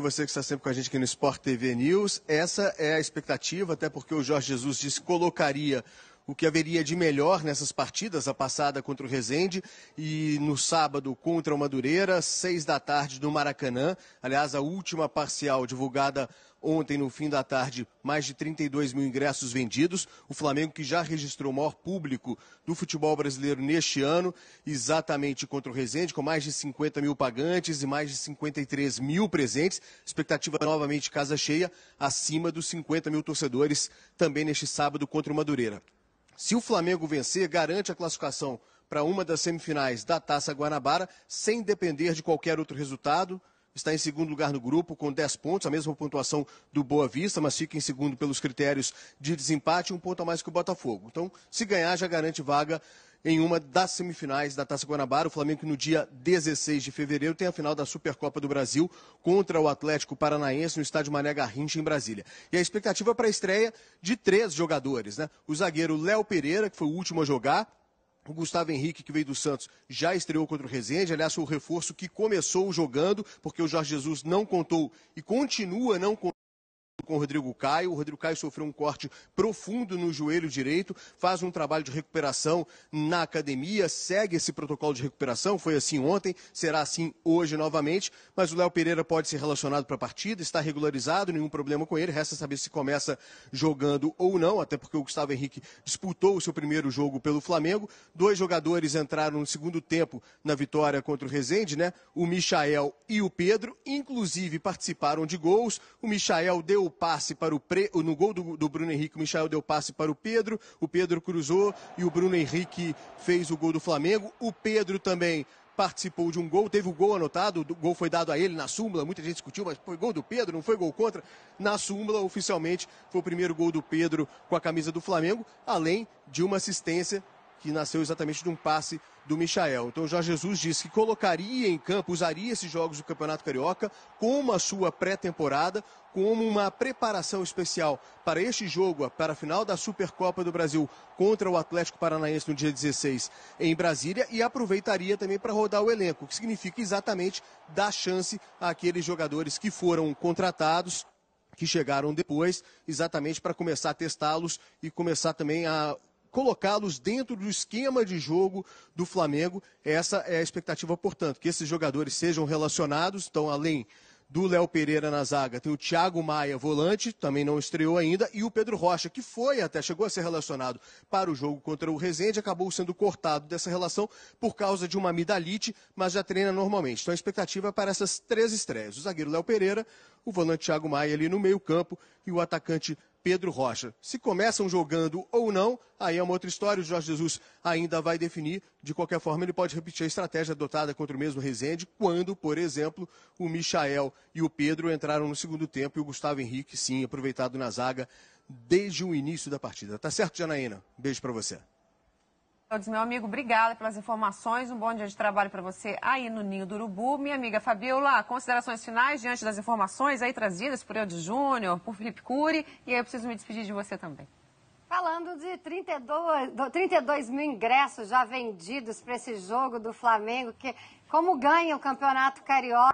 Você que está sempre com a gente aqui no Sport TV News. Essa é a expectativa, até porque o Jorge Jesus disse que colocaria o que haveria de melhor nessas partidas, a passada contra o Rezende e no sábado contra o Madureira, seis da tarde no Maracanã. Aliás, a última parcial divulgada ontem no fim da tarde, mais de 32 mil ingressos vendidos. O Flamengo que já registrou o maior público do futebol brasileiro neste ano, exatamente contra o Rezende, com mais de 50 mil pagantes e mais de 53 mil presentes. Expectativa novamente casa cheia, acima dos 50 mil torcedores, também neste sábado contra o Madureira. Se o Flamengo vencer, garante a classificação para uma das semifinais da Taça Guanabara, sem depender de qualquer outro resultado. Está em segundo lugar no grupo, com 10 pontos, a mesma pontuação do Boa Vista, mas fica em segundo pelos critérios de desempate, um ponto a mais que o Botafogo. Então, se ganhar, já garante vaga em uma das semifinais da Taça Guanabara. O Flamengo, no dia 16 de fevereiro, tem a final da Supercopa do Brasil contra o Atlético Paranaense no estádio Mané Garrincha, em Brasília. E a expectativa para a estreia de três jogadores, né? O zagueiro Léo Pereira, que foi o último a jogar, o Gustavo Henrique, que veio do Santos, já estreou contra o Rezende. Aliás, o reforço que começou jogando, porque o Jorge Jesus não contou e continua não contando com o Rodrigo Caio. O Rodrigo Caio sofreu um corte profundo no joelho direito, faz um trabalho de recuperação na academia, segue esse protocolo de recuperação, foi assim ontem, será assim hoje novamente, mas o Léo Pereira pode ser relacionado para a partida, está regularizado, nenhum problema com ele, resta saber se começa jogando ou não, até porque o Gustavo Henrique disputou o seu primeiro jogo pelo Flamengo. Dois jogadores entraram no segundo tempo na vitória contra o Rezende, né? O Michael e o Pedro, inclusive participaram de gols. O Michael deu o passe para o Pre... no gol do, do, Bruno Henrique, o Michel deu passe para o Pedro, o Pedro cruzou e o Bruno Henrique fez o gol do Flamengo. O Pedro também participou de um gol, teve o gol anotado, o gol foi dado a ele na súmula, muita gente discutiu, mas foi gol do Pedro, não foi gol contra. Na súmula, oficialmente, foi o primeiro gol do Pedro com a camisa do Flamengo, além de uma assistência que nasceu exatamente de um passe do Michael. Então, o Jorge Jesus disse que colocaria em campo, usaria esses jogos do Campeonato Carioca como a sua pré-temporada, como uma preparação especial para este jogo, para a final da Supercopa do Brasil contra o Atlético Paranaense no dia 16 em Brasília e aproveitaria também para rodar o elenco, o que significa exatamente dar chance àqueles jogadores que foram contratados, que chegaram depois, exatamente para começar a testá-los e começar também a colocá-los dentro do esquema de jogo do Flamengo. Essa é a expectativa, portanto, que esses jogadores sejam relacionados, então além do Léo Pereira na zaga, tem o Thiago Maia, volante, também não estreou ainda, e o Pedro Rocha, que foi até, chegou a ser relacionado para o jogo contra o Rezende, acabou sendo cortado dessa relação por causa de uma amidalite, mas já treina normalmente. Então a expectativa é para essas três estreias. O zagueiro Léo Pereira, o volante Thiago Maia ali no meio-campo e o atacante Pedro Rocha. Se começam jogando ou não, aí é uma outra história. O Jorge Jesus ainda vai definir. De qualquer forma, ele pode repetir a estratégia adotada contra o mesmo Rezende, quando, por exemplo, o Michael e o Pedro entraram no segundo tempo e o Gustavo Henrique, sim, aproveitado na zaga desde o início da partida. Tá certo, Janaína? Beijo para você. Meu amigo, obrigada pelas informações. Um bom dia de trabalho para você aí no Ninho do Urubu. Minha amiga Fabiola, considerações finais diante das informações aí trazidas por Eudes Júnior, por Felipe Cury. E aí eu preciso me despedir de você também. Falando de 32, 32 mil ingressos já vendidos para esse jogo do Flamengo, que como ganha o Campeonato Carioca.